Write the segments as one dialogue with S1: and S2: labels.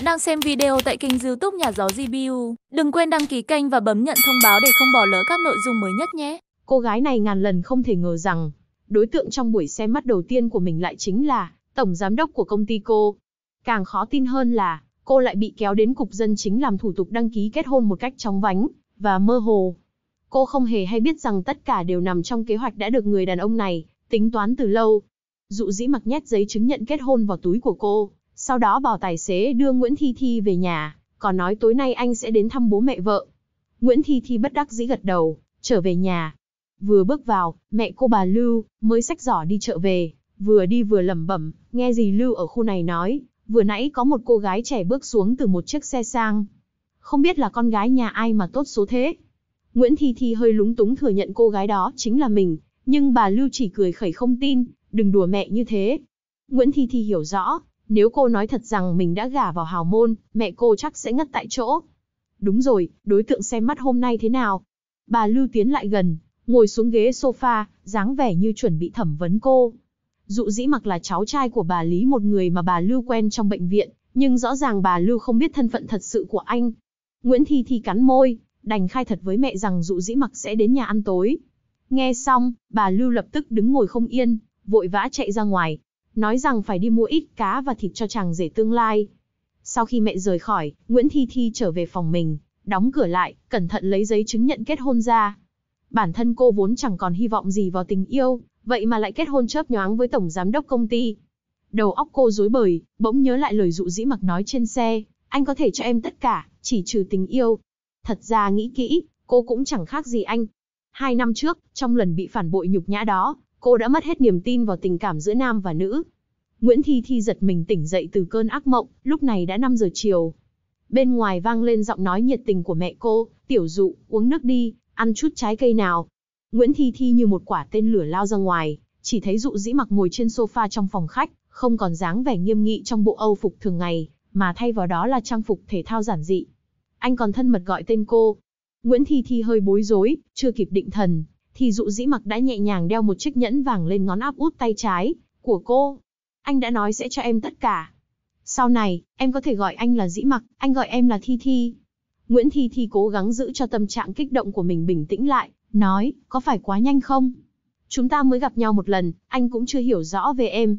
S1: Bạn đang xem video tại kênh youtube Nhà Gió GBU. Đừng quên đăng ký kênh và bấm nhận thông báo để không bỏ lỡ các nội dung mới nhất nhé. Cô gái này ngàn lần không thể ngờ rằng, đối tượng trong buổi xem mắt đầu tiên của mình lại chính là tổng giám đốc của công ty cô. Càng khó tin hơn là, cô lại bị kéo đến cục dân chính làm thủ tục đăng ký kết hôn một cách chóng vánh và mơ hồ. Cô không hề hay biết rằng tất cả đều nằm trong kế hoạch đã được người đàn ông này tính toán từ lâu. Dụ dĩ mặc nhét giấy chứng nhận kết hôn vào túi của cô, sau đó bảo tài xế đưa Nguyễn Thi Thi về nhà, còn nói tối nay anh sẽ đến thăm bố mẹ vợ. Nguyễn Thi Thi bất đắc dĩ gật đầu, trở về nhà. Vừa bước vào, mẹ cô bà Lưu mới xách giỏ đi chợ về, vừa đi vừa lẩm bẩm, nghe gì Lưu ở khu này nói, vừa nãy có một cô gái trẻ bước xuống từ một chiếc xe sang. Không biết là con gái nhà ai mà tốt số thế. Nguyễn Thi Thi hơi lúng túng thừa nhận cô gái đó chính là mình, nhưng bà Lưu chỉ cười khẩy không tin, đừng đùa mẹ như thế. Nguyễn Thi Thi hiểu rõ, nếu cô nói thật rằng mình đã gả vào hào môn, mẹ cô chắc sẽ ngất tại chỗ. Đúng rồi, đối tượng xem mắt hôm nay thế nào? Bà Lưu tiến lại gần, ngồi xuống ghế sofa, dáng vẻ như chuẩn bị thẩm vấn cô. Dụ dĩ mặc là cháu trai của bà Lý một người mà bà Lưu quen trong bệnh viện, nhưng rõ ràng bà Lưu không biết thân phận thật sự của anh. Nguyễn Thi Thi cắn môi, đành khai thật với mẹ rằng dụ dĩ mặc sẽ đến nhà ăn tối. Nghe xong, bà Lưu lập tức đứng ngồi không yên, vội vã chạy ra ngoài, nói rằng phải đi mua ít cá và thịt cho chàng rể tương lai. Sau khi mẹ rời khỏi, Nguyễn Thi Thi trở về phòng mình, đóng cửa lại, cẩn thận lấy giấy chứng nhận kết hôn ra. Bản thân cô vốn chẳng còn hy vọng gì vào tình yêu, vậy mà lại kết hôn chớp nhoáng với tổng giám đốc công ty. Đầu óc cô rối bời, bỗng nhớ lại lời dụ dĩ mặc nói trên xe, anh có thể cho em tất cả, chỉ trừ tình yêu. Thật ra nghĩ kỹ, cô cũng chẳng khác gì anh. Hai năm trước, trong lần bị phản bội nhục nhã đó, Cô đã mất hết niềm tin vào tình cảm giữa nam và nữ. Nguyễn Thi Thi giật mình tỉnh dậy từ cơn ác mộng, lúc này đã 5 giờ chiều. Bên ngoài vang lên giọng nói nhiệt tình của mẹ cô, tiểu dụ, uống nước đi, ăn chút trái cây nào. Nguyễn Thi Thi như một quả tên lửa lao ra ngoài, chỉ thấy dụ dĩ mặc ngồi trên sofa trong phòng khách, không còn dáng vẻ nghiêm nghị trong bộ âu phục thường ngày, mà thay vào đó là trang phục thể thao giản dị. Anh còn thân mật gọi tên cô. Nguyễn Thi Thi hơi bối rối, chưa kịp định thần, thì dụ dĩ mặc đã nhẹ nhàng đeo một chiếc nhẫn vàng lên ngón áp út tay trái của cô. Anh đã nói sẽ cho em tất cả. Sau này, em có thể gọi anh là dĩ mặc, anh gọi em là Thi Thi. Nguyễn Thi Thi cố gắng giữ cho tâm trạng kích động của mình bình tĩnh lại, nói, có phải quá nhanh không? Chúng ta mới gặp nhau một lần, anh cũng chưa hiểu rõ về em.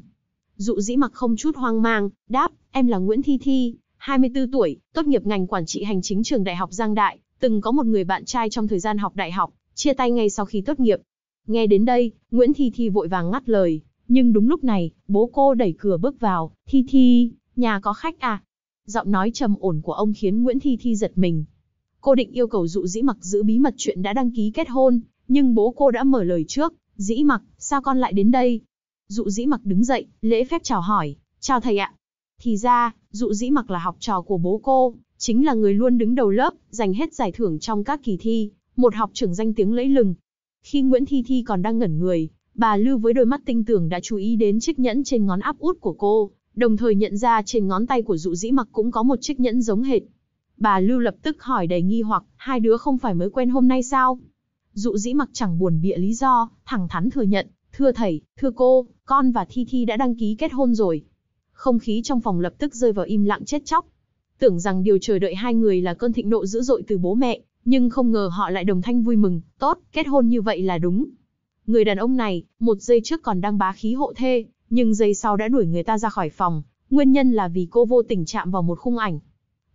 S1: Dụ dĩ mặc không chút hoang mang, đáp, em là Nguyễn Thi Thi, 24 tuổi, tốt nghiệp ngành quản trị hành chính trường Đại học Giang Đại, từng có một người bạn trai trong thời gian học đại học, chia tay ngay sau khi tốt nghiệp. Nghe đến đây, Nguyễn Thi Thi vội vàng ngắt lời, nhưng đúng lúc này, bố cô đẩy cửa bước vào, Thi Thi, nhà có khách à? Giọng nói trầm ổn của ông khiến Nguyễn Thi Thi giật mình. Cô định yêu cầu dụ dĩ mặc giữ bí mật chuyện đã đăng ký kết hôn, nhưng bố cô đã mở lời trước, dĩ mặc, sao con lại đến đây? Dụ dĩ mặc đứng dậy, lễ phép chào hỏi, chào thầy ạ. Thì ra, dụ dĩ mặc là học trò của bố cô, chính là người luôn đứng đầu lớp, giành hết giải thưởng trong các kỳ thi, một học trưởng danh tiếng lẫy lừng. Khi Nguyễn Thi Thi còn đang ngẩn người, bà Lưu với đôi mắt tinh tường đã chú ý đến chiếc nhẫn trên ngón áp út của cô, đồng thời nhận ra trên ngón tay của dụ dĩ mặc cũng có một chiếc nhẫn giống hệt. Bà Lưu lập tức hỏi đầy nghi hoặc, hai đứa không phải mới quen hôm nay sao? Dụ dĩ mặc chẳng buồn bịa lý do, thẳng thắn thừa nhận, thưa thầy, thưa cô, con và Thi Thi đã đăng ký kết hôn rồi. Không khí trong phòng lập tức rơi vào im lặng chết chóc. Tưởng rằng điều chờ đợi hai người là cơn thịnh nộ dữ dội từ bố mẹ, nhưng không ngờ họ lại đồng thanh vui mừng, tốt, kết hôn như vậy là đúng. Người đàn ông này, một giây trước còn đang bá khí hộ thê, nhưng giây sau đã đuổi người ta ra khỏi phòng, nguyên nhân là vì cô vô tình chạm vào một khung ảnh.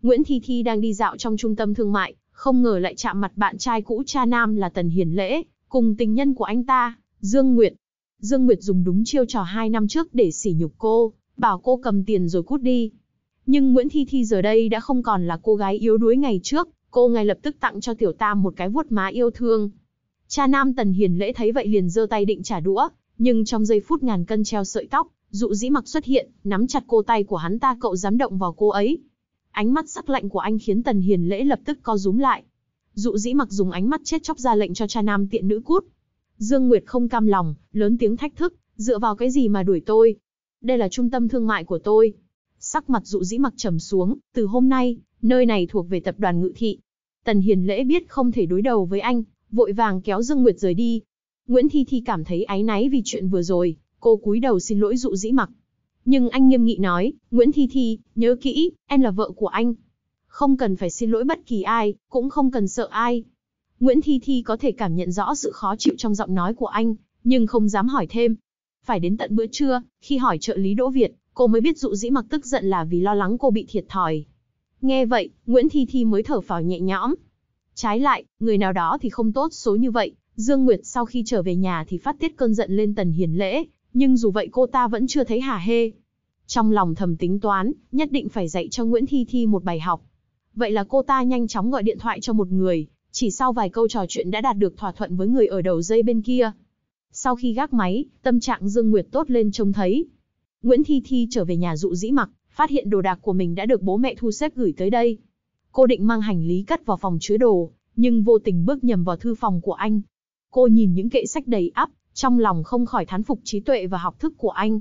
S1: Nguyễn Thi Thi đang đi dạo trong trung tâm thương mại, không ngờ lại chạm mặt bạn trai cũ cha nam là Tần Hiền Lễ, cùng tình nhân của anh ta, Dương Nguyệt. Dương Nguyệt dùng đúng chiêu trò hai năm trước để sỉ nhục cô, bảo cô cầm tiền rồi cút đi. Nhưng Nguyễn Thi Thi giờ đây đã không còn là cô gái yếu đuối ngày trước, cô ngay lập tức tặng cho tiểu tam một cái vuốt má yêu thương. Cha nam tần hiền lễ thấy vậy liền giơ tay định trả đũa, nhưng trong giây phút ngàn cân treo sợi tóc, dụ dĩ mặc xuất hiện, nắm chặt cô tay của hắn ta cậu dám động vào cô ấy. Ánh mắt sắc lạnh của anh khiến tần hiền lễ lập tức co rúm lại. Dụ dĩ mặc dùng ánh mắt chết chóc ra lệnh cho cha nam tiện nữ cút. Dương Nguyệt không cam lòng, lớn tiếng thách thức, dựa vào cái gì mà đuổi tôi? Đây là trung tâm thương mại của tôi. Sắc mặt dụ dĩ mặc trầm xuống, từ hôm nay, nơi này thuộc về tập đoàn ngự thị, Tần Hiền Lễ biết không thể đối đầu với anh, vội vàng kéo Dương Nguyệt rời đi. Nguyễn Thi Thi cảm thấy áy náy vì chuyện vừa rồi, cô cúi đầu xin lỗi dụ dĩ mặc. Nhưng anh nghiêm nghị nói, Nguyễn Thi Thi, nhớ kỹ, em là vợ của anh. Không cần phải xin lỗi bất kỳ ai, cũng không cần sợ ai. Nguyễn Thi Thi có thể cảm nhận rõ sự khó chịu trong giọng nói của anh, nhưng không dám hỏi thêm. Phải đến tận bữa trưa, khi hỏi trợ lý Đỗ Việt, cô mới biết dụ dĩ mặc tức giận là vì lo lắng cô bị thiệt thòi. Nghe vậy, Nguyễn Thi Thi mới thở phào nhẹ nhõm. Trái lại, người nào đó thì không tốt số như vậy, Dương Nguyệt sau khi trở về nhà thì phát tiết cơn giận lên Tần Hiền Lễ, nhưng dù vậy cô ta vẫn chưa thấy hà hê. Trong lòng thầm tính toán, nhất định phải dạy cho Nguyễn Thi Thi một bài học. Vậy là cô ta nhanh chóng gọi điện thoại cho một người, chỉ sau vài câu trò chuyện đã đạt được thỏa thuận với người ở đầu dây bên kia. Sau khi gác máy, tâm trạng Dương Nguyệt tốt lên trông thấy. Nguyễn Thi Thi trở về nhà dụ dĩ mặc, phát hiện đồ đạc của mình đã được bố mẹ thu xếp gửi tới đây. Cô định mang hành lý cất vào phòng chứa đồ, nhưng vô tình bước nhầm vào thư phòng của anh. Cô nhìn những kệ sách đầy ắp, trong lòng không khỏi thán phục trí tuệ và học thức của anh.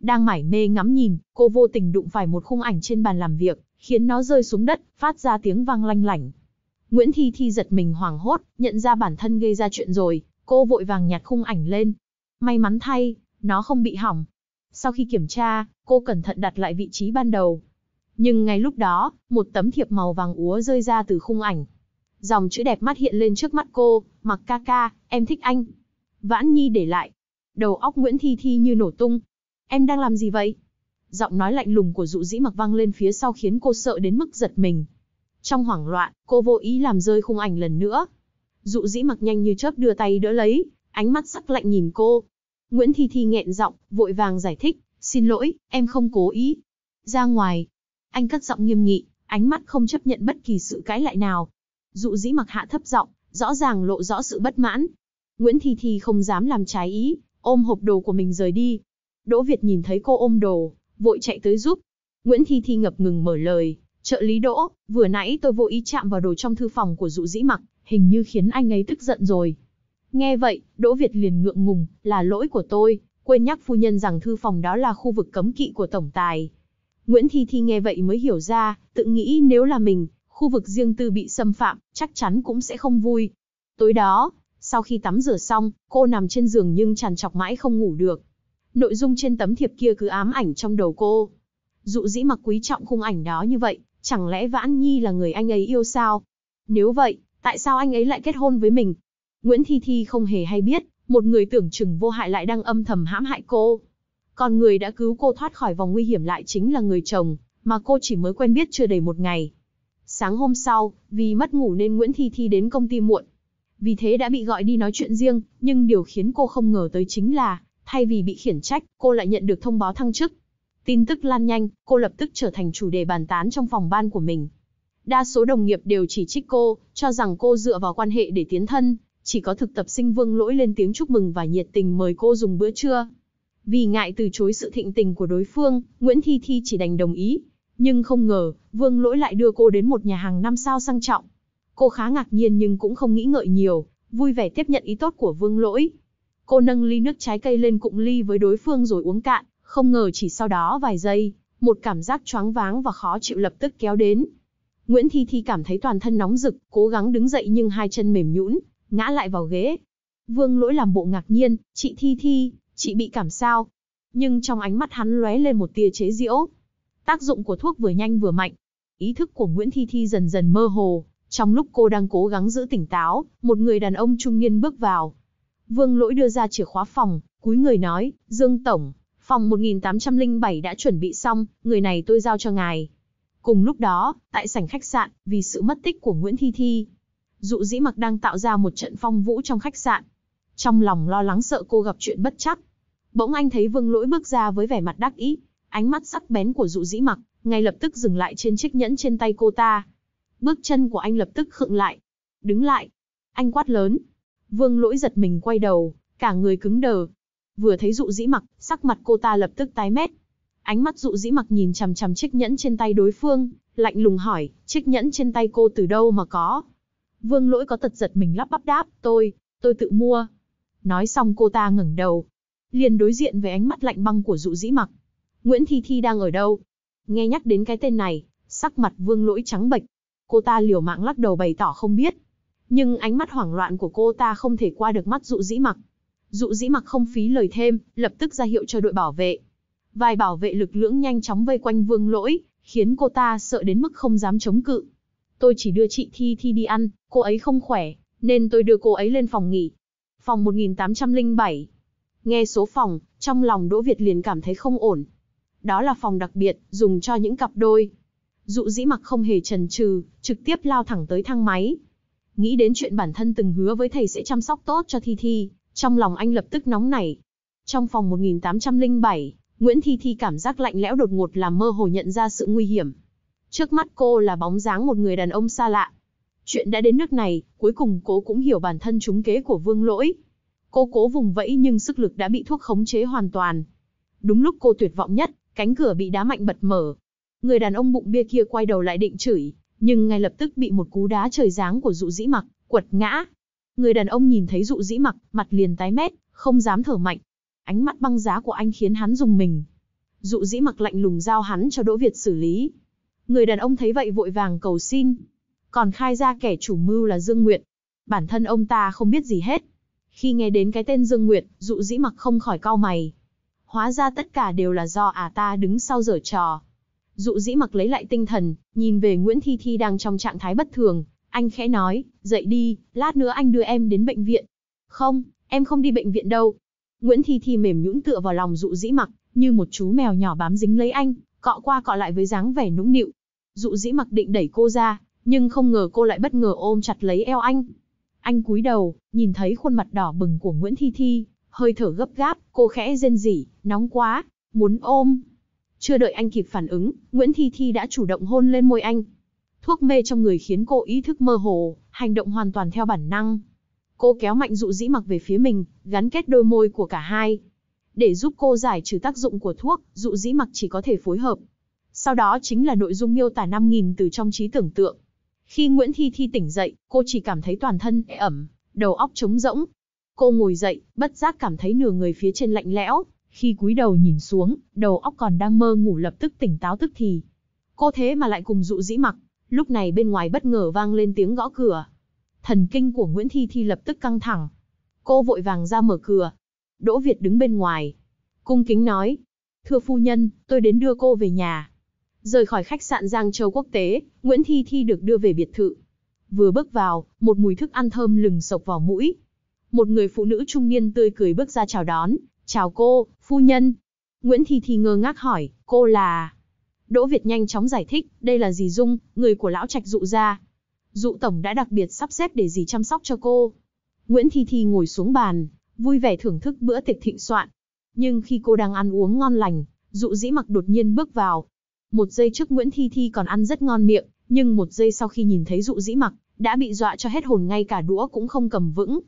S1: Đang mải mê ngắm nhìn, cô vô tình đụng phải một khung ảnh trên bàn làm việc, khiến nó rơi xuống đất, phát ra tiếng vang lanh lảnh. Nguyễn Thi Thi giật mình hoảng hốt, nhận ra bản thân gây ra chuyện rồi, cô vội vàng nhặt khung ảnh lên. May mắn thay, nó không bị hỏng, sau khi kiểm tra, cô cẩn thận đặt lại vị trí ban đầu. Nhưng ngay lúc đó, một tấm thiệp màu vàng úa rơi ra từ khung ảnh. Dòng chữ đẹp mắt hiện lên trước mắt cô, mặc ca ca, em thích anh. Vãn Nhi để lại. Đầu óc Nguyễn Thi Thi như nổ tung. Em đang làm gì vậy? Giọng nói lạnh lùng của dụ dĩ mặc vang lên phía sau khiến cô sợ đến mức giật mình. Trong hoảng loạn, cô vô ý làm rơi khung ảnh lần nữa. Dụ dĩ mặc nhanh như chớp đưa tay đỡ lấy, ánh mắt sắc lạnh nhìn cô, Nguyễn Thi Thi nghẹn giọng, vội vàng giải thích, xin lỗi, em không cố ý. Ra ngoài. Anh cất giọng nghiêm nghị, ánh mắt không chấp nhận bất kỳ sự cãi lại nào. Dụ dĩ mặc hạ thấp giọng, rõ ràng lộ rõ sự bất mãn. Nguyễn Thi Thi không dám làm trái ý, ôm hộp đồ của mình rời đi. Đỗ Việt nhìn thấy cô ôm đồ, vội chạy tới giúp. Nguyễn Thi Thi ngập ngừng mở lời, trợ lý Đỗ, vừa nãy tôi vô ý chạm vào đồ trong thư phòng của dụ dĩ mặc, hình như khiến anh ấy tức giận rồi, Nghe vậy, Đỗ Việt liền ngượng ngùng, là lỗi của tôi, quên nhắc phu nhân rằng thư phòng đó là khu vực cấm kỵ của tổng tài. Nguyễn Thi Thi nghe vậy mới hiểu ra, tự nghĩ nếu là mình, khu vực riêng tư bị xâm phạm, chắc chắn cũng sẽ không vui. Tối đó, sau khi tắm rửa xong, cô nằm trên giường nhưng tràn trọc mãi không ngủ được. Nội dung trên tấm thiệp kia cứ ám ảnh trong đầu cô. Dụ dĩ mặc quý trọng khung ảnh đó như vậy, chẳng lẽ Vãn Nhi là người anh ấy yêu sao? Nếu vậy, tại sao anh ấy lại kết hôn với mình? Nguyễn Thi Thi không hề hay biết, một người tưởng chừng vô hại lại đang âm thầm hãm hại cô. Còn người đã cứu cô thoát khỏi vòng nguy hiểm lại chính là người chồng, mà cô chỉ mới quen biết chưa đầy một ngày. Sáng hôm sau, vì mất ngủ nên Nguyễn Thi Thi đến công ty muộn. Vì thế đã bị gọi đi nói chuyện riêng, nhưng điều khiến cô không ngờ tới chính là, thay vì bị khiển trách, cô lại nhận được thông báo thăng chức. Tin tức lan nhanh, cô lập tức trở thành chủ đề bàn tán trong phòng ban của mình. Đa số đồng nghiệp đều chỉ trích cô, cho rằng cô dựa vào quan hệ để tiến thân, chỉ có thực tập sinh Vương Lỗi lên tiếng chúc mừng và nhiệt tình mời cô dùng bữa trưa. Vì ngại từ chối sự thịnh tình của đối phương, Nguyễn Thi Thi chỉ đành đồng ý. Nhưng không ngờ, Vương Lỗi lại đưa cô đến một nhà hàng năm sao sang trọng. Cô khá ngạc nhiên nhưng cũng không nghĩ ngợi nhiều, vui vẻ tiếp nhận ý tốt của Vương Lỗi. Cô nâng ly nước trái cây lên cụng ly với đối phương rồi uống cạn, không ngờ chỉ sau đó vài giây, một cảm giác choáng váng và khó chịu lập tức kéo đến. Nguyễn Thi Thi cảm thấy toàn thân nóng rực, cố gắng đứng dậy nhưng hai chân mềm nhũn, ngã lại vào ghế. Vương lỗi làm bộ ngạc nhiên, chị Thi Thi, chị bị cảm sao. Nhưng trong ánh mắt hắn lóe lên một tia chế giễu. Tác dụng của thuốc vừa nhanh vừa mạnh. Ý thức của Nguyễn Thi Thi dần dần mơ hồ, trong lúc cô đang cố gắng giữ tỉnh táo, một người đàn ông trung niên bước vào. Vương lỗi đưa ra chìa khóa phòng, cúi người nói, Dương Tổng, phòng 1807 đã chuẩn bị xong, người này tôi giao cho ngài. Cùng lúc đó, tại sảnh khách sạn, vì sự mất tích của Nguyễn Thi Thi, dụ dĩ mặc đang tạo ra một trận phong vũ trong khách sạn. Trong lòng lo lắng sợ cô gặp chuyện bất chắc. Bỗng anh thấy vương lỗi bước ra với vẻ mặt đắc ý, ánh mắt sắc bén của dụ dĩ mặc, ngay lập tức dừng lại trên chiếc nhẫn trên tay cô ta. Bước chân của anh lập tức khựng lại. Đứng lại. Anh quát lớn. Vương lỗi giật mình quay đầu, cả người cứng đờ. Vừa thấy dụ dĩ mặc, sắc mặt cô ta lập tức tái mét. Ánh mắt dụ dĩ mặc nhìn chằm chằm chiếc nhẫn trên tay đối phương, lạnh lùng hỏi, chiếc nhẫn trên tay cô từ đâu mà có. Vương lỗi có tật giật mình lắp bắp đáp, tôi, tôi tự mua. Nói xong cô ta ngẩng đầu. Liền đối diện với ánh mắt lạnh băng của dụ dĩ mặc. Nguyễn Thi Thi đang ở đâu? Nghe nhắc đến cái tên này, sắc mặt vương lỗi trắng bệch. Cô ta liều mạng lắc đầu bày tỏ không biết. Nhưng ánh mắt hoảng loạn của cô ta không thể qua được mắt dụ dĩ mặc. Dụ dĩ mặc không phí lời thêm, lập tức ra hiệu cho đội bảo vệ. Vài bảo vệ lực lưỡng nhanh chóng vây quanh vương lỗi, khiến cô ta sợ đến mức không dám chống cự. Tôi chỉ đưa chị Thi Thi đi ăn, cô ấy không khỏe, nên tôi đưa cô ấy lên phòng nghỉ. Phòng 1807. Nghe số phòng, trong lòng Đỗ Việt liền cảm thấy không ổn. Đó là phòng đặc biệt, dùng cho những cặp đôi. Dụ dĩ mặc không hề trần trừ, trực tiếp lao thẳng tới thang máy. Nghĩ đến chuyện bản thân từng hứa với thầy sẽ chăm sóc tốt cho Thi Thi, trong lòng anh lập tức nóng nảy. Trong phòng 1807, Nguyễn Thi Thi cảm giác lạnh lẽo đột ngột làm mơ hồ nhận ra sự nguy hiểm. Trước mắt cô là bóng dáng một người đàn ông xa lạ. Chuyện đã đến nước này, cuối cùng cô cũng hiểu bản thân trúng kế của Vương Lỗi. Cô cố vùng vẫy nhưng sức lực đã bị thuốc khống chế hoàn toàn. Đúng lúc cô tuyệt vọng nhất, cánh cửa bị đá mạnh bật mở. Người đàn ông bụng bia kia quay đầu lại định chửi, nhưng ngay lập tức bị một cú đá trời giáng của dụ dĩ mặc, quật ngã. Người đàn ông nhìn thấy dụ dĩ mặc, mặt liền tái mét, không dám thở mạnh. Ánh mắt băng giá của anh khiến hắn dùng mình. Dụ dĩ mặc lạnh lùng giao hắn cho Đỗ Việt xử lý. Người đàn ông thấy vậy vội vàng cầu xin. Còn khai ra kẻ chủ mưu là Dương Nguyệt. Bản thân ông ta không biết gì hết. Khi nghe đến cái tên Dương Nguyệt, dụ dĩ mặc không khỏi cau mày. Hóa ra tất cả đều là do à ta đứng sau dở trò. Dụ dĩ mặc lấy lại tinh thần, nhìn về Nguyễn Thi Thi đang trong trạng thái bất thường. Anh khẽ nói, dậy đi, lát nữa anh đưa em đến bệnh viện. Không, em không đi bệnh viện đâu. Nguyễn Thi Thi mềm nhũn tựa vào lòng dụ dĩ mặc, như một chú mèo nhỏ bám dính lấy anh, cọ qua cọ lại với dáng vẻ nũng nịu dụ dĩ mặc định đẩy cô ra, nhưng không ngờ cô lại bất ngờ ôm chặt lấy eo anh. Anh cúi đầu, nhìn thấy khuôn mặt đỏ bừng của Nguyễn Thi Thi, hơi thở gấp gáp, cô khẽ rên rỉ, nóng quá, muốn ôm. Chưa đợi anh kịp phản ứng, Nguyễn Thi Thi đã chủ động hôn lên môi anh. Thuốc mê trong người khiến cô ý thức mơ hồ, hành động hoàn toàn theo bản năng. Cô kéo mạnh dụ dĩ mặc về phía mình, gắn kết đôi môi của cả hai. Để giúp cô giải trừ tác dụng của thuốc, dụ dĩ mặc chỉ có thể phối hợp. Sau đó chính là nội dung miêu tả 5.000 từ trong trí tưởng tượng. Khi Nguyễn Thi Thi tỉnh dậy, cô chỉ cảm thấy toàn thân e ẩm, đầu óc trống rỗng. Cô ngồi dậy, bất giác cảm thấy nửa người phía trên lạnh lẽo. Khi cúi đầu nhìn xuống, đầu óc còn đang mơ ngủ lập tức tỉnh táo tức thì. Cô thế mà lại cùng dụ dĩ mặc. Lúc này bên ngoài bất ngờ vang lên tiếng gõ cửa. Thần kinh của Nguyễn Thi Thi lập tức căng thẳng. Cô vội vàng ra mở cửa. Đỗ Việt đứng bên ngoài. Cung kính nói. Thưa phu nhân, tôi đến đưa cô về nhà. Rời khỏi khách sạn Giang Châu Quốc tế, Nguyễn Thi Thi được đưa về biệt thự. Vừa bước vào, một mùi thức ăn thơm lừng sộc vào mũi. Một người phụ nữ trung niên tươi cười bước ra chào đón, chào cô, phu nhân. Nguyễn Thi Thi ngơ ngác hỏi, cô là... Đỗ Việt nhanh chóng giải thích, đây là dì Dung, người của lão trạch dụ ra. Dụ tổng đã đặc biệt sắp xếp để dì chăm sóc cho cô. Nguyễn Thi Thi ngồi xuống bàn, vui vẻ thưởng thức bữa tiệc thịnh soạn. Nhưng khi cô đang ăn uống ngon lành, dụ dĩ mặc đột nhiên bước vào, một giây trước Nguyễn Thi Thi còn ăn rất ngon miệng, nhưng một giây sau khi nhìn thấy dụ dĩ mặc, đã bị dọa cho hết hồn ngay cả đũa cũng không cầm vững.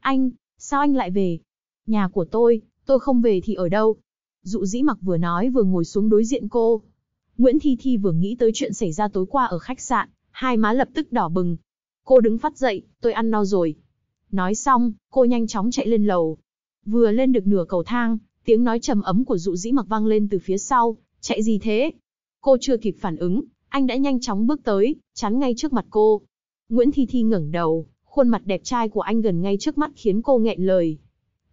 S1: Anh, sao anh lại về? Nhà của tôi, tôi không về thì ở đâu? Dụ dĩ mặc vừa nói vừa ngồi xuống đối diện cô. Nguyễn Thi Thi vừa nghĩ tới chuyện xảy ra tối qua ở khách sạn, hai má lập tức đỏ bừng. Cô đứng phát dậy, tôi ăn no rồi. Nói xong, cô nhanh chóng chạy lên lầu. Vừa lên được nửa cầu thang, tiếng nói trầm ấm của dụ dĩ mặc vang lên từ phía sau. Chạy gì thế, Cô chưa kịp phản ứng, anh đã nhanh chóng bước tới, chắn ngay trước mặt cô. Nguyễn Thi Thi ngẩng đầu, khuôn mặt đẹp trai của anh gần ngay trước mắt khiến cô nghẹn lời.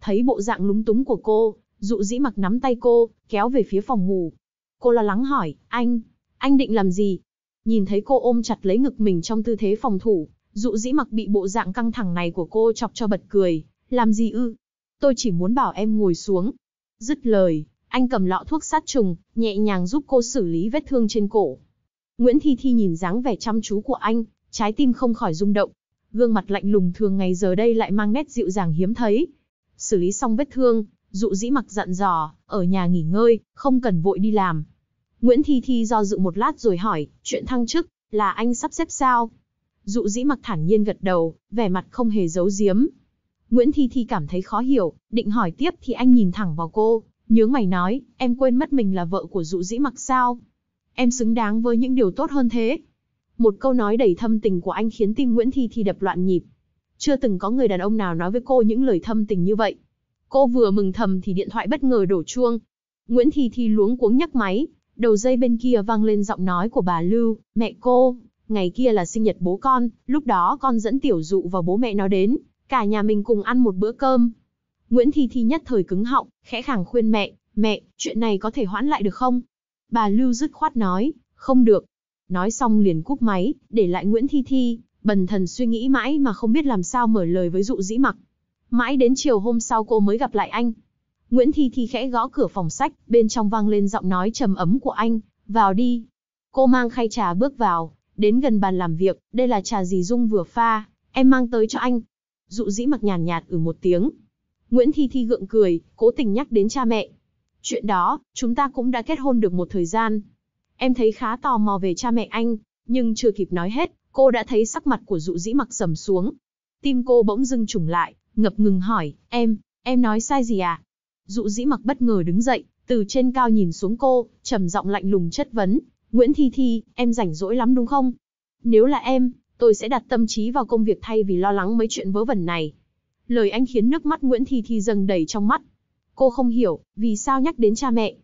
S1: Thấy bộ dạng lúng túng của cô, dụ dĩ mặc nắm tay cô, kéo về phía phòng ngủ. Cô lo lắng hỏi, anh, anh định làm gì? Nhìn thấy cô ôm chặt lấy ngực mình trong tư thế phòng thủ, dụ dĩ mặc bị bộ dạng căng thẳng này của cô chọc cho bật cười. Làm gì ư? Tôi chỉ muốn bảo em ngồi xuống. Dứt lời, anh cầm lọ thuốc sát trùng, nhẹ nhàng giúp cô xử lý vết thương trên cổ. Nguyễn Thi Thi nhìn dáng vẻ chăm chú của anh, trái tim không khỏi rung động. Gương mặt lạnh lùng thường ngày giờ đây lại mang nét dịu dàng hiếm thấy. Xử lý xong vết thương, dụ dĩ mặc dặn dò, ở nhà nghỉ ngơi, không cần vội đi làm. Nguyễn Thi Thi do dự một lát rồi hỏi, chuyện thăng chức, là anh sắp xếp sao? Dụ dĩ mặc thản nhiên gật đầu, vẻ mặt không hề giấu giếm. Nguyễn Thi Thi cảm thấy khó hiểu, định hỏi tiếp thì anh nhìn thẳng vào cô, nhướng mày nói, em quên mất mình là vợ của dụ dĩ mặc sao. Em xứng đáng với những điều tốt hơn thế. Một câu nói đầy thâm tình của anh khiến tim Nguyễn Thi Thi đập loạn nhịp. Chưa từng có người đàn ông nào nói với cô những lời thâm tình như vậy. Cô vừa mừng thầm thì điện thoại bất ngờ đổ chuông. Nguyễn Thi Thi luống cuống nhấc máy, đầu dây bên kia vang lên giọng nói của bà Lưu, mẹ cô, ngày kia là sinh nhật bố con, lúc đó con dẫn tiểu dụ và bố mẹ nó đến, cả nhà mình cùng ăn một bữa cơm, Nguyễn Thi Thi nhất thời cứng họng, khẽ khàng khuyên mẹ, mẹ, chuyện này có thể hoãn lại được không? Bà Lưu dứt khoát nói, không được. Nói xong liền cúp máy, để lại Nguyễn Thi Thi, bần thần suy nghĩ mãi mà không biết làm sao mở lời với dụ dĩ mặc. Mãi đến chiều hôm sau cô mới gặp lại anh. Nguyễn Thi Thi khẽ gõ cửa phòng sách, bên trong vang lên giọng nói trầm ấm của anh, vào đi. Cô mang khay trà bước vào, đến gần bàn làm việc, đây là trà gì Dung vừa pha, em mang tới cho anh. Dụ dĩ mặc nhàn nhạt, ử ừ một tiếng, Nguyễn Thi Thi gượng cười, cố tình nhắc đến cha mẹ. Chuyện đó, chúng ta cũng đã kết hôn được một thời gian. Em thấy khá tò mò về cha mẹ anh, nhưng chưa kịp nói hết, cô đã thấy sắc mặt của dụ dĩ mặc sầm xuống. Tim cô bỗng dưng trùng lại, ngập ngừng hỏi, em, em nói sai gì à? Dụ dĩ mặc bất ngờ đứng dậy, từ trên cao nhìn xuống cô, trầm giọng lạnh lùng chất vấn. Nguyễn Thi Thi, em rảnh rỗi lắm đúng không? Nếu là em, tôi sẽ đặt tâm trí vào công việc thay vì lo lắng mấy chuyện vớ vẩn này. Lời anh khiến nước mắt Nguyễn Thi Thi dâng đầy trong mắt. Cô không hiểu, vì sao nhắc đến cha mẹ.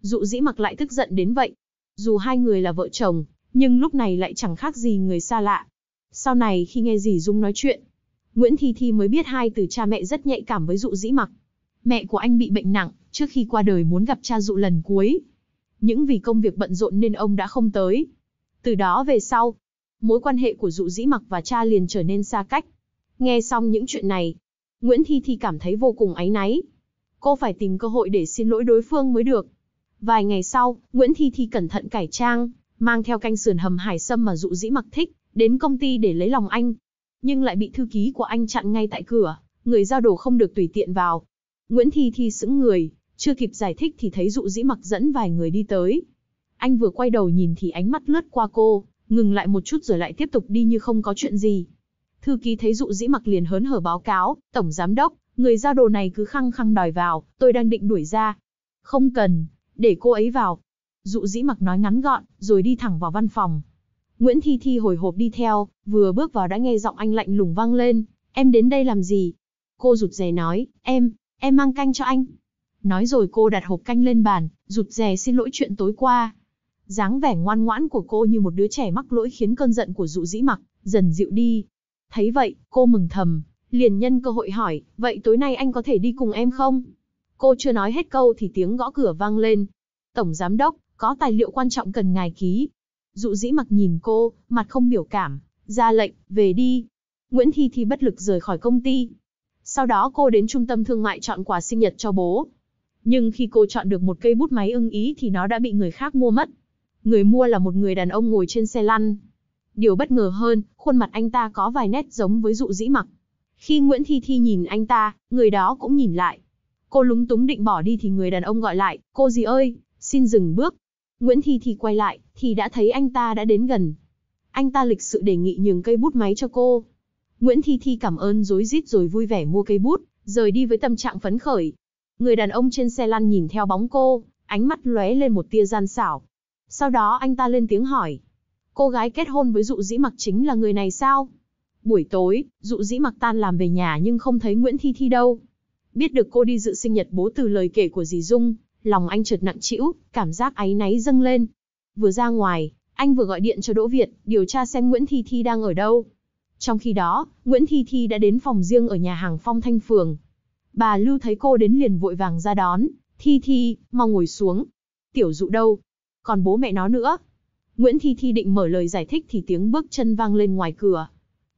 S1: Dụ dĩ mặc lại tức giận đến vậy. Dù hai người là vợ chồng, nhưng lúc này lại chẳng khác gì người xa lạ. Sau này khi nghe dì Dung nói chuyện, Nguyễn Thi Thi mới biết hai từ cha mẹ rất nhạy cảm với dụ dĩ mặc. Mẹ của anh bị bệnh nặng, trước khi qua đời muốn gặp cha dụ lần cuối. Những vì công việc bận rộn nên ông đã không tới. Từ đó về sau, mối quan hệ của dụ dĩ mặc và cha liền trở nên xa cách. Nghe xong những chuyện này, Nguyễn Thi Thi cảm thấy vô cùng áy náy. Cô phải tìm cơ hội để xin lỗi đối phương mới được. Vài ngày sau, Nguyễn Thi Thi cẩn thận cải trang, mang theo canh sườn hầm hải sâm mà dụ dĩ mặc thích, đến công ty để lấy lòng anh. Nhưng lại bị thư ký của anh chặn ngay tại cửa, người giao đồ không được tùy tiện vào. Nguyễn Thi Thi sững người, chưa kịp giải thích thì thấy dụ dĩ mặc dẫn vài người đi tới. Anh vừa quay đầu nhìn thì ánh mắt lướt qua cô, ngừng lại một chút rồi lại tiếp tục đi như không có chuyện gì. Thư ký thấy dụ dĩ mặc liền hớn hở báo cáo, tổng giám đốc, người giao đồ này cứ khăng khăng đòi vào, tôi đang định đuổi ra. Không cần, để cô ấy vào. Dụ dĩ mặc nói ngắn gọn, rồi đi thẳng vào văn phòng. Nguyễn Thi Thi hồi hộp đi theo, vừa bước vào đã nghe giọng anh lạnh lùng vang lên, em đến đây làm gì? Cô rụt rè nói, em, em mang canh cho anh. Nói rồi cô đặt hộp canh lên bàn, rụt rè xin lỗi chuyện tối qua. dáng vẻ ngoan ngoãn của cô như một đứa trẻ mắc lỗi khiến cơn giận của dụ dĩ mặc dần dịu đi, Thấy vậy, cô mừng thầm, liền nhân cơ hội hỏi, vậy tối nay anh có thể đi cùng em không? Cô chưa nói hết câu thì tiếng gõ cửa vang lên. Tổng giám đốc, có tài liệu quan trọng cần ngài ký. Dụ dĩ mặc nhìn cô, mặt không biểu cảm, ra lệnh, về đi. Nguyễn Thi Thi bất lực rời khỏi công ty. Sau đó cô đến trung tâm thương mại chọn quà sinh nhật cho bố. Nhưng khi cô chọn được một cây bút máy ưng ý thì nó đã bị người khác mua mất. Người mua là một người đàn ông ngồi trên xe lăn, Điều bất ngờ hơn, khuôn mặt anh ta có vài nét giống với dụ dĩ mặc. Khi Nguyễn Thi Thi nhìn anh ta, người đó cũng nhìn lại. Cô lúng túng định bỏ đi thì người đàn ông gọi lại, cô gì ơi, xin dừng bước. Nguyễn Thi Thi quay lại, thì đã thấy anh ta đã đến gần. Anh ta lịch sự đề nghị nhường cây bút máy cho cô. Nguyễn Thi Thi cảm ơn rối rít rồi vui vẻ mua cây bút, rời đi với tâm trạng phấn khởi. Người đàn ông trên xe lăn nhìn theo bóng cô, ánh mắt lóe lên một tia gian xảo. Sau đó anh ta lên tiếng hỏi, Cô gái kết hôn với dụ dĩ mặc chính là người này sao? Buổi tối, dụ dĩ mặc tan làm về nhà nhưng không thấy Nguyễn Thi Thi đâu. Biết được cô đi dự sinh nhật bố từ lời kể của dì Dung, lòng anh chợt nặng trĩu, cảm giác áy náy dâng lên. Vừa ra ngoài, anh vừa gọi điện cho Đỗ Việt, điều tra xem Nguyễn Thi Thi đang ở đâu. Trong khi đó, Nguyễn Thi Thi đã đến phòng riêng ở nhà hàng Phong Thanh Phường. Bà Lưu thấy cô đến liền vội vàng ra đón, Thi Thi, mau ngồi xuống. Tiểu dụ đâu? Còn bố mẹ nó nữa, Nguyễn Thi Thi định mở lời giải thích thì tiếng bước chân vang lên ngoài cửa.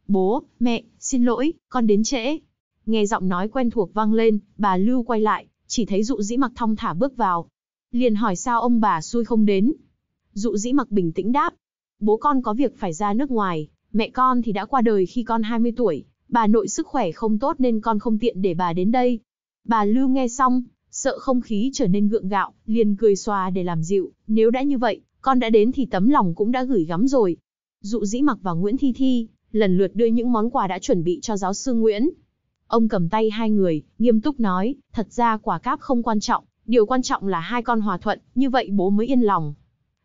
S1: Bố, mẹ, xin lỗi, con đến trễ. Nghe giọng nói quen thuộc vang lên, bà Lưu quay lại, chỉ thấy dụ dĩ mặc thong thả bước vào. Liền hỏi sao ông bà xui không đến. Dụ dĩ mặc bình tĩnh đáp. Bố con có việc phải ra nước ngoài, mẹ con thì đã qua đời khi con 20 tuổi, bà nội sức khỏe không tốt nên con không tiện để bà đến đây. Bà Lưu nghe xong, sợ không khí trở nên gượng gạo, liền cười xòa để làm dịu, nếu đã như vậy, con đã đến thì tấm lòng cũng đã gửi gắm rồi. Dụ dĩ mặc và Nguyễn Thi Thi, lần lượt đưa những món quà đã chuẩn bị cho giáo sư Nguyễn. Ông cầm tay hai người, nghiêm túc nói, thật ra quả cáp không quan trọng, điều quan trọng là hai con hòa thuận, như vậy bố mới yên lòng.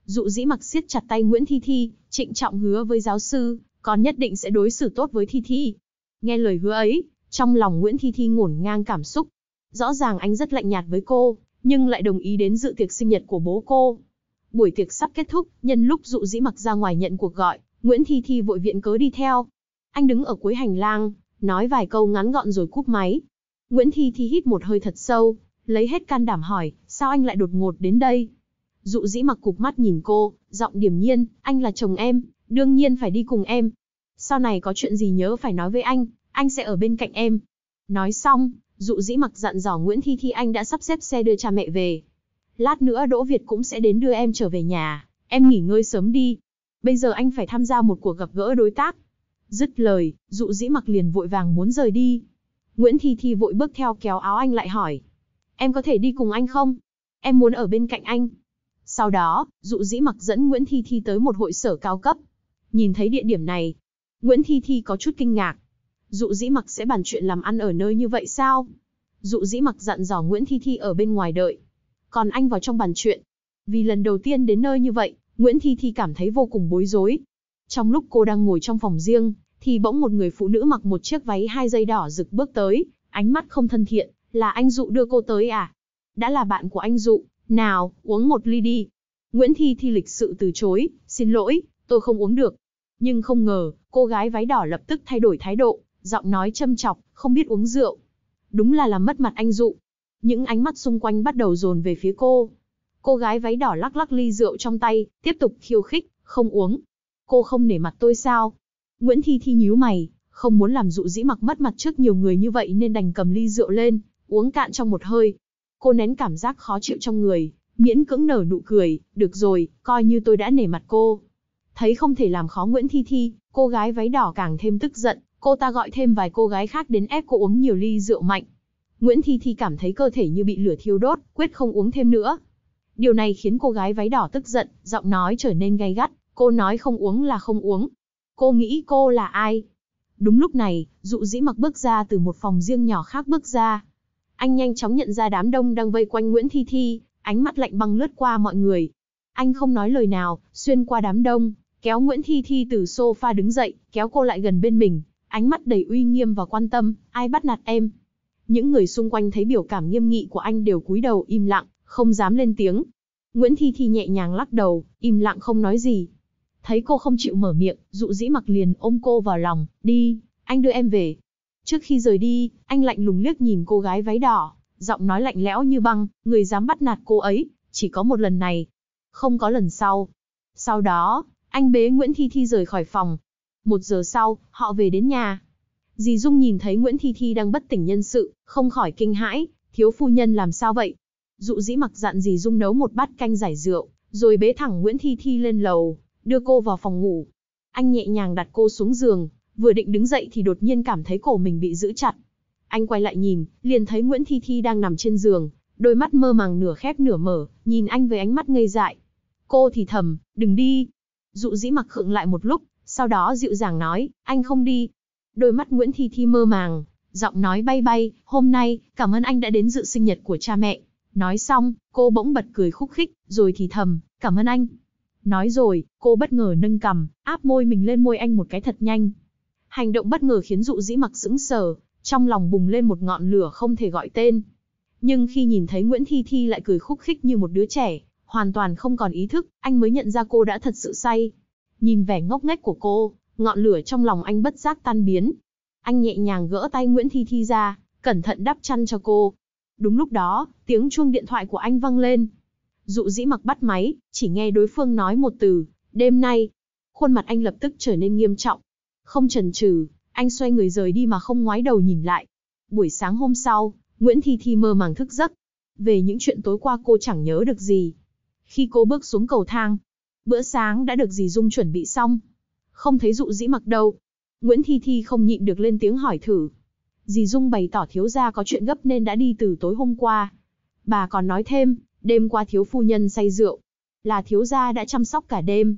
S1: Dụ dĩ mặc siết chặt tay Nguyễn Thi Thi, trịnh trọng hứa với giáo sư, con nhất định sẽ đối xử tốt với Thi Thi. Nghe lời hứa ấy, trong lòng Nguyễn Thi Thi ngổn ngang cảm xúc. Rõ ràng anh rất lạnh nhạt với cô, nhưng lại đồng ý đến dự tiệc sinh nhật của bố cô buổi tiệc sắp kết thúc, nhân lúc dụ dĩ mặc ra ngoài nhận cuộc gọi, Nguyễn Thi Thi vội viện cớ đi theo. Anh đứng ở cuối hành lang, nói vài câu ngắn gọn rồi cúp máy. Nguyễn Thi Thi hít một hơi thật sâu, lấy hết can đảm hỏi, sao anh lại đột ngột đến đây? Dụ dĩ mặc cục mắt nhìn cô, giọng điềm nhiên, anh là chồng em, đương nhiên phải đi cùng em. Sau này có chuyện gì nhớ phải nói với anh, anh sẽ ở bên cạnh em. Nói xong, dụ dĩ mặc dặn dò Nguyễn Thi Thi anh đã sắp xếp xe đưa cha mẹ về, lát nữa Đỗ Việt cũng sẽ đến đưa em trở về nhà, em nghỉ ngơi sớm đi. Bây giờ anh phải tham gia một cuộc gặp gỡ đối tác. Dứt lời, dụ dĩ mặc liền vội vàng muốn rời đi. Nguyễn Thi Thi vội bước theo kéo áo anh lại hỏi. Em có thể đi cùng anh không? Em muốn ở bên cạnh anh. Sau đó, dụ dĩ mặc dẫn Nguyễn Thi Thi tới một hội sở cao cấp. Nhìn thấy địa điểm này, Nguyễn Thi Thi có chút kinh ngạc. Dụ dĩ mặc sẽ bàn chuyện làm ăn ở nơi như vậy sao? Dụ dĩ mặc dặn dò Nguyễn Thi Thi ở bên ngoài đợi, còn anh vào trong bàn chuyện. Vì lần đầu tiên đến nơi như vậy, Nguyễn Thi Thi cảm thấy vô cùng bối rối. Trong lúc cô đang ngồi trong phòng riêng, thì bỗng một người phụ nữ mặc một chiếc váy hai dây đỏ rực bước tới, ánh mắt không thân thiện, là anh Dụ đưa cô tới à? Đã là bạn của anh Dụ, nào, uống một ly đi. Nguyễn Thi Thi lịch sự từ chối, xin lỗi, tôi không uống được. Nhưng không ngờ, cô gái váy đỏ lập tức thay đổi thái độ, giọng nói châm chọc, không biết uống rượu. Đúng là làm mất mặt anh Dụ những ánh mắt xung quanh bắt đầu dồn về phía cô. Cô gái váy đỏ lắc lắc ly rượu trong tay, tiếp tục khiêu khích, không uống. Cô không nể mặt tôi sao? Nguyễn Thi Thi nhíu mày, không muốn làm dụ dĩ mặc mất mặt trước nhiều người như vậy nên đành cầm ly rượu lên, uống cạn trong một hơi. Cô nén cảm giác khó chịu trong người, miễn cưỡng nở nụ cười, được rồi, coi như tôi đã nể mặt cô. Thấy không thể làm khó Nguyễn Thi Thi, cô gái váy đỏ càng thêm tức giận, cô ta gọi thêm vài cô gái khác đến ép cô uống nhiều ly rượu mạnh, Nguyễn Thi Thi cảm thấy cơ thể như bị lửa thiêu đốt, quyết không uống thêm nữa. Điều này khiến cô gái váy đỏ tức giận, giọng nói trở nên gay gắt, cô nói không uống là không uống. Cô nghĩ cô là ai? Đúng lúc này, dụ dĩ mặc bước ra từ một phòng riêng nhỏ khác bước ra. Anh nhanh chóng nhận ra đám đông đang vây quanh Nguyễn Thi Thi, ánh mắt lạnh băng lướt qua mọi người. Anh không nói lời nào, xuyên qua đám đông, kéo Nguyễn Thi Thi từ sofa đứng dậy, kéo cô lại gần bên mình, ánh mắt đầy uy nghiêm và quan tâm, ai bắt nạt em? Những người xung quanh thấy biểu cảm nghiêm nghị của anh đều cúi đầu im lặng, không dám lên tiếng. Nguyễn Thi Thi nhẹ nhàng lắc đầu, im lặng không nói gì. Thấy cô không chịu mở miệng, dụ dĩ mặc liền ôm cô vào lòng, đi, anh đưa em về. Trước khi rời đi, anh lạnh lùng liếc nhìn cô gái váy đỏ, giọng nói lạnh lẽo như băng, người dám bắt nạt cô ấy, chỉ có một lần này, không có lần sau. Sau đó, anh bế Nguyễn Thi Thi rời khỏi phòng. Một giờ sau, họ về đến nhà. Dì Dung nhìn thấy Nguyễn Thi Thi đang bất tỉnh nhân sự, không khỏi kinh hãi, thiếu phu nhân làm sao vậy? Dụ dĩ mặc dặn dì Dung nấu một bát canh giải rượu, rồi bế thẳng Nguyễn Thi Thi lên lầu, đưa cô vào phòng ngủ. Anh nhẹ nhàng đặt cô xuống giường, vừa định đứng dậy thì đột nhiên cảm thấy cổ mình bị giữ chặt. Anh quay lại nhìn, liền thấy Nguyễn Thi Thi đang nằm trên giường, đôi mắt mơ màng nửa khép nửa mở, nhìn anh với ánh mắt ngây dại. Cô thì thầm, đừng đi. Dụ dĩ mặc khựng lại một lúc, sau đó dịu dàng nói, anh không đi, Đôi mắt Nguyễn Thi Thi mơ màng, giọng nói bay bay, hôm nay, cảm ơn anh đã đến dự sinh nhật của cha mẹ. Nói xong, cô bỗng bật cười khúc khích, rồi thì thầm, cảm ơn anh. Nói rồi, cô bất ngờ nâng cầm, áp môi mình lên môi anh một cái thật nhanh. Hành động bất ngờ khiến dụ dĩ mặc sững sờ, trong lòng bùng lên một ngọn lửa không thể gọi tên. Nhưng khi nhìn thấy Nguyễn Thi Thi lại cười khúc khích như một đứa trẻ, hoàn toàn không còn ý thức, anh mới nhận ra cô đã thật sự say. Nhìn vẻ ngốc nghếch của cô, ngọn lửa trong lòng anh bất giác tan biến. Anh nhẹ nhàng gỡ tay Nguyễn Thi Thi ra, cẩn thận đắp chăn cho cô. Đúng lúc đó, tiếng chuông điện thoại của anh vang lên. Dụ dĩ mặc bắt máy, chỉ nghe đối phương nói một từ, đêm nay. Khuôn mặt anh lập tức trở nên nghiêm trọng. Không chần chừ, anh xoay người rời đi mà không ngoái đầu nhìn lại. Buổi sáng hôm sau, Nguyễn Thi Thi mơ màng thức giấc. Về những chuyện tối qua cô chẳng nhớ được gì. Khi cô bước xuống cầu thang, bữa sáng đã được dì Dung chuẩn bị xong không thấy dụ dĩ mặc đâu. Nguyễn Thi Thi không nhịn được lên tiếng hỏi thử. Dì Dung bày tỏ thiếu gia có chuyện gấp nên đã đi từ tối hôm qua. Bà còn nói thêm, đêm qua thiếu phu nhân say rượu. Là thiếu gia đã chăm sóc cả đêm.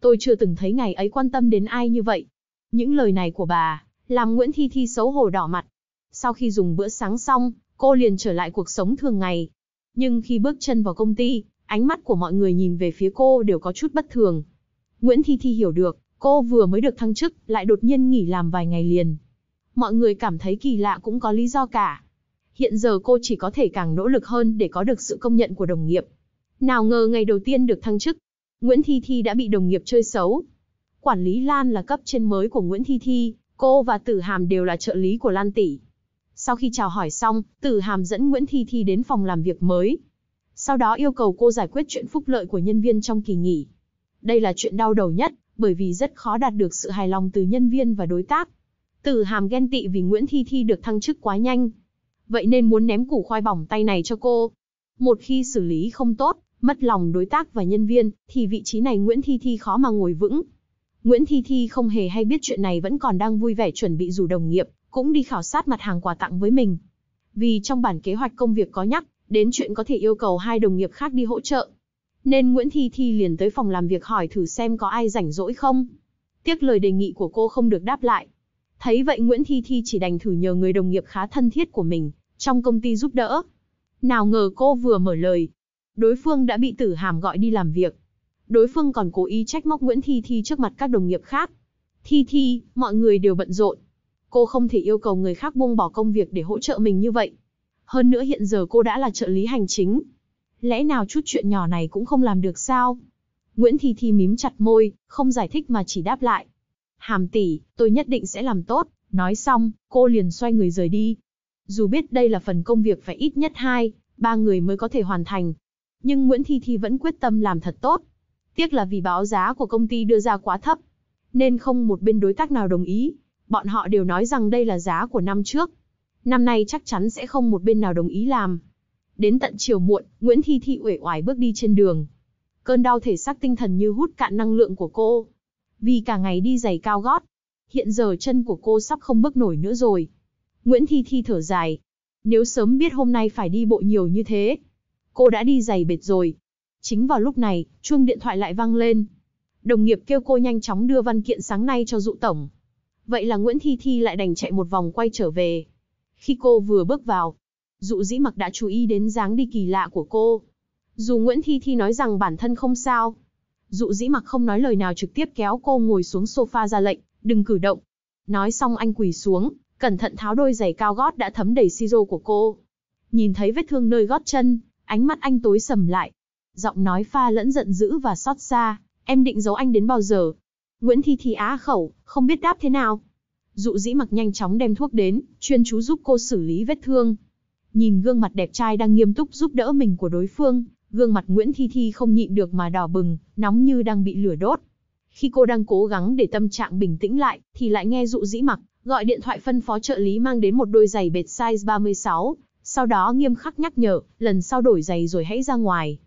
S1: Tôi chưa từng thấy ngày ấy quan tâm đến ai như vậy. Những lời này của bà, làm Nguyễn Thi Thi xấu hổ đỏ mặt. Sau khi dùng bữa sáng xong, cô liền trở lại cuộc sống thường ngày. Nhưng khi bước chân vào công ty, ánh mắt của mọi người nhìn về phía cô đều có chút bất thường. Nguyễn Thi Thi hiểu được, Cô vừa mới được thăng chức, lại đột nhiên nghỉ làm vài ngày liền. Mọi người cảm thấy kỳ lạ cũng có lý do cả. Hiện giờ cô chỉ có thể càng nỗ lực hơn để có được sự công nhận của đồng nghiệp. Nào ngờ ngày đầu tiên được thăng chức, Nguyễn Thi Thi đã bị đồng nghiệp chơi xấu. Quản lý Lan là cấp trên mới của Nguyễn Thi Thi, cô và Tử Hàm đều là trợ lý của Lan Tỷ. Sau khi chào hỏi xong, Tử Hàm dẫn Nguyễn Thi Thi đến phòng làm việc mới. Sau đó yêu cầu cô giải quyết chuyện phúc lợi của nhân viên trong kỳ nghỉ. Đây là chuyện đau đầu nhất, bởi vì rất khó đạt được sự hài lòng từ nhân viên và đối tác. Từ hàm ghen tị vì Nguyễn Thi Thi được thăng chức quá nhanh. Vậy nên muốn ném củ khoai bỏng tay này cho cô. Một khi xử lý không tốt, mất lòng đối tác và nhân viên, thì vị trí này Nguyễn Thi Thi khó mà ngồi vững. Nguyễn Thi Thi không hề hay biết chuyện này vẫn còn đang vui vẻ chuẩn bị rủ đồng nghiệp, cũng đi khảo sát mặt hàng quà tặng với mình. Vì trong bản kế hoạch công việc có nhắc, đến chuyện có thể yêu cầu hai đồng nghiệp khác đi hỗ trợ, nên Nguyễn Thi Thi liền tới phòng làm việc hỏi thử xem có ai rảnh rỗi không. Tiếc lời đề nghị của cô không được đáp lại. Thấy vậy Nguyễn Thi Thi chỉ đành thử nhờ người đồng nghiệp khá thân thiết của mình, trong công ty giúp đỡ. Nào ngờ cô vừa mở lời, đối phương đã bị tử hàm gọi đi làm việc. Đối phương còn cố ý trách móc Nguyễn Thi Thi trước mặt các đồng nghiệp khác. Thi Thi, mọi người đều bận rộn. Cô không thể yêu cầu người khác buông bỏ công việc để hỗ trợ mình như vậy. Hơn nữa hiện giờ cô đã là trợ lý hành chính, lẽ nào chút chuyện nhỏ này cũng không làm được sao? Nguyễn Thi Thi mím chặt môi, không giải thích mà chỉ đáp lại. Hàm tỷ, tôi nhất định sẽ làm tốt, nói xong, cô liền xoay người rời đi. Dù biết đây là phần công việc phải ít nhất hai, ba người mới có thể hoàn thành. Nhưng Nguyễn Thi Thi vẫn quyết tâm làm thật tốt. Tiếc là vì báo giá của công ty đưa ra quá thấp, nên không một bên đối tác nào đồng ý. Bọn họ đều nói rằng đây là giá của năm trước. Năm nay chắc chắn sẽ không một bên nào đồng ý làm. Đến tận chiều muộn, Nguyễn Thi Thi uể oải bước đi trên đường. Cơn đau thể xác tinh thần như hút cạn năng lượng của cô. Vì cả ngày đi giày cao gót, hiện giờ chân của cô sắp không bước nổi nữa rồi. Nguyễn Thi Thi thở dài. Nếu sớm biết hôm nay phải đi bộ nhiều như thế, cô đã đi giày bệt rồi. Chính vào lúc này, chuông điện thoại lại vang lên. Đồng nghiệp kêu cô nhanh chóng đưa văn kiện sáng nay cho dụ tổng. Vậy là Nguyễn Thi Thi lại đành chạy một vòng quay trở về. Khi cô vừa bước vào, dụ dĩ mặc đã chú ý đến dáng đi kỳ lạ của cô. Dù Nguyễn Thi Thi nói rằng bản thân không sao, dụ dĩ mặc không nói lời nào trực tiếp kéo cô ngồi xuống sofa ra lệnh, đừng cử động. Nói xong anh quỳ xuống, cẩn thận tháo đôi giày cao gót đã thấm đầy siro của cô. Nhìn thấy vết thương nơi gót chân, ánh mắt anh tối sầm lại. Giọng nói pha lẫn giận dữ và xót xa, em định giấu anh đến bao giờ? Nguyễn Thi Thi á khẩu, không biết đáp thế nào. Dụ dĩ mặc nhanh chóng đem thuốc đến, chuyên chú giúp cô xử lý vết thương. Nhìn gương mặt đẹp trai đang nghiêm túc giúp đỡ mình của đối phương, gương mặt Nguyễn Thi Thi không nhịn được mà đỏ bừng, nóng như đang bị lửa đốt. Khi cô đang cố gắng để tâm trạng bình tĩnh lại, thì lại nghe dụ dĩ mặc, gọi điện thoại phân phó trợ lý mang đến một đôi giày bệt size 36, sau đó nghiêm khắc nhắc nhở, lần sau đổi giày rồi hãy ra ngoài.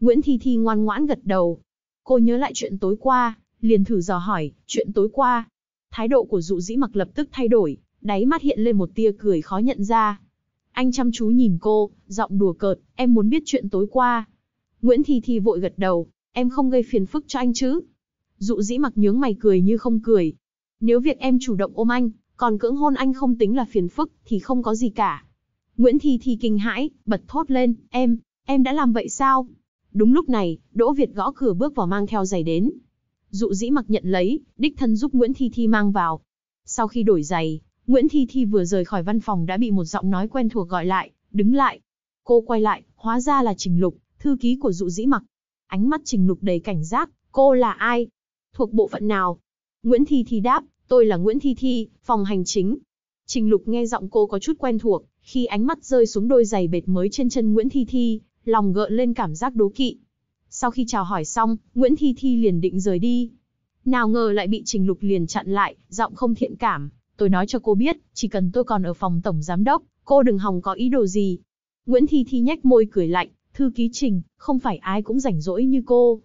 S1: Nguyễn Thi Thi ngoan ngoãn gật đầu. Cô nhớ lại chuyện tối qua, liền thử dò hỏi, chuyện tối qua. Thái độ của dụ dĩ mặc lập tức thay đổi, đáy mắt hiện lên một tia cười khó nhận ra. Anh chăm chú nhìn cô, giọng đùa cợt, em muốn biết chuyện tối qua. Nguyễn Thi Thi vội gật đầu, em không gây phiền phức cho anh chứ. Dụ dĩ mặc nhướng mày cười như không cười. Nếu việc em chủ động ôm anh, còn cưỡng hôn anh không tính là phiền phức, thì không có gì cả. Nguyễn Thi Thi kinh hãi, bật thốt lên, em, em đã làm vậy sao? Đúng lúc này, Đỗ Việt gõ cửa bước vào mang theo giày đến. Dụ dĩ mặc nhận lấy, đích thân giúp Nguyễn Thi Thi mang vào. Sau khi đổi giày, Nguyễn Thi Thi vừa rời khỏi văn phòng đã bị một giọng nói quen thuộc gọi lại, đứng lại. Cô quay lại, hóa ra là Trình Lục, thư ký của dụ dĩ mặc. Ánh mắt Trình Lục đầy cảnh giác, cô là ai? Thuộc bộ phận nào? Nguyễn Thi Thi đáp, tôi là Nguyễn Thi Thi, phòng hành chính. Trình Lục nghe giọng cô có chút quen thuộc, khi ánh mắt rơi xuống đôi giày bệt mới trên chân Nguyễn Thi Thi, lòng gợn lên cảm giác đố kỵ. Sau khi chào hỏi xong, Nguyễn Thi Thi liền định rời đi. Nào ngờ lại bị Trình Lục liền chặn lại, giọng không thiện cảm. Tôi nói cho cô biết, chỉ cần tôi còn ở phòng tổng giám đốc, cô đừng hòng có ý đồ gì. Nguyễn Thi Thi nhếch môi cười lạnh, thư ký Trình, không phải ai cũng rảnh rỗi như cô.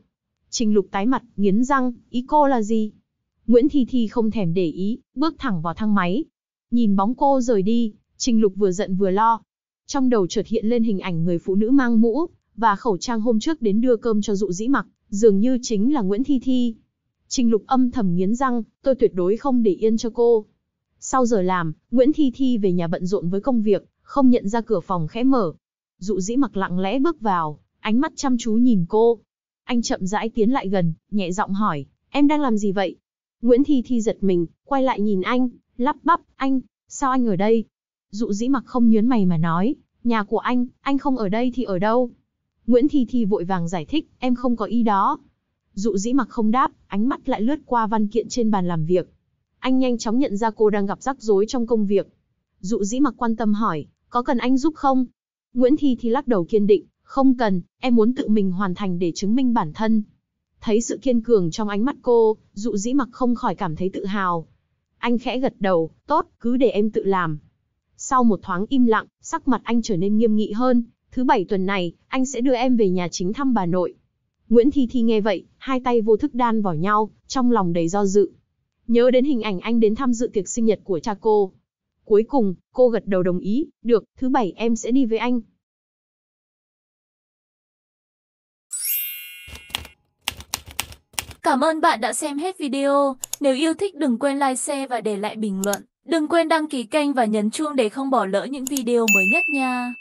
S1: Trình Lục tái mặt, nghiến răng, ý cô là gì? Nguyễn Thi Thi không thèm để ý, bước thẳng vào thang máy. Nhìn bóng cô rời đi, Trình Lục vừa giận vừa lo. Trong đầu chợt hiện lên hình ảnh người phụ nữ mang mũ và khẩu trang hôm trước đến đưa cơm cho dụ dĩ mặc, dường như chính là Nguyễn Thi Thi. Trình Lục âm thầm nghiến răng, tôi tuyệt đối không để yên cho cô. Sau giờ làm, Nguyễn Thi Thi về nhà bận rộn với công việc, không nhận ra cửa phòng khẽ mở. Dụ dĩ mặc lặng lẽ bước vào, ánh mắt chăm chú nhìn cô. Anh chậm rãi tiến lại gần, nhẹ giọng hỏi, em đang làm gì vậy? Nguyễn Thi Thi giật mình, quay lại nhìn anh, lắp bắp, anh, sao anh ở đây? Dụ dĩ mặc không nhớn mày mà nói, nhà của anh, anh không ở đây thì ở đâu? Nguyễn Thi Thi vội vàng giải thích, em không có ý đó. Dụ dĩ mặc không đáp, ánh mắt lại lướt qua văn kiện trên bàn làm việc, anh nhanh chóng nhận ra cô đang gặp rắc rối trong công việc. Dụ dĩ mặc quan tâm hỏi, có cần anh giúp không? Nguyễn Thi thì lắc đầu kiên định, không cần, em muốn tự mình hoàn thành để chứng minh bản thân. Thấy sự kiên cường trong ánh mắt cô, dụ dĩ mặc không khỏi cảm thấy tự hào. Anh khẽ gật đầu, tốt, cứ để em tự làm. Sau một thoáng im lặng, sắc mặt anh trở nên nghiêm nghị hơn. Thứ bảy tuần này, anh sẽ đưa em về nhà chính thăm bà nội. Nguyễn Thi Thi nghe vậy, hai tay vô thức đan vào nhau, trong lòng đầy do dự nhớ đến hình ảnh anh đến tham dự tiệc sinh nhật của cha cô. Cuối cùng, cô gật đầu đồng ý, được, thứ bảy em sẽ đi với anh. Cảm ơn bạn đã xem hết video. Nếu yêu thích đừng quên like share và để lại bình luận. Đừng quên đăng ký kênh và nhấn chuông để không bỏ lỡ những video mới nhất nha.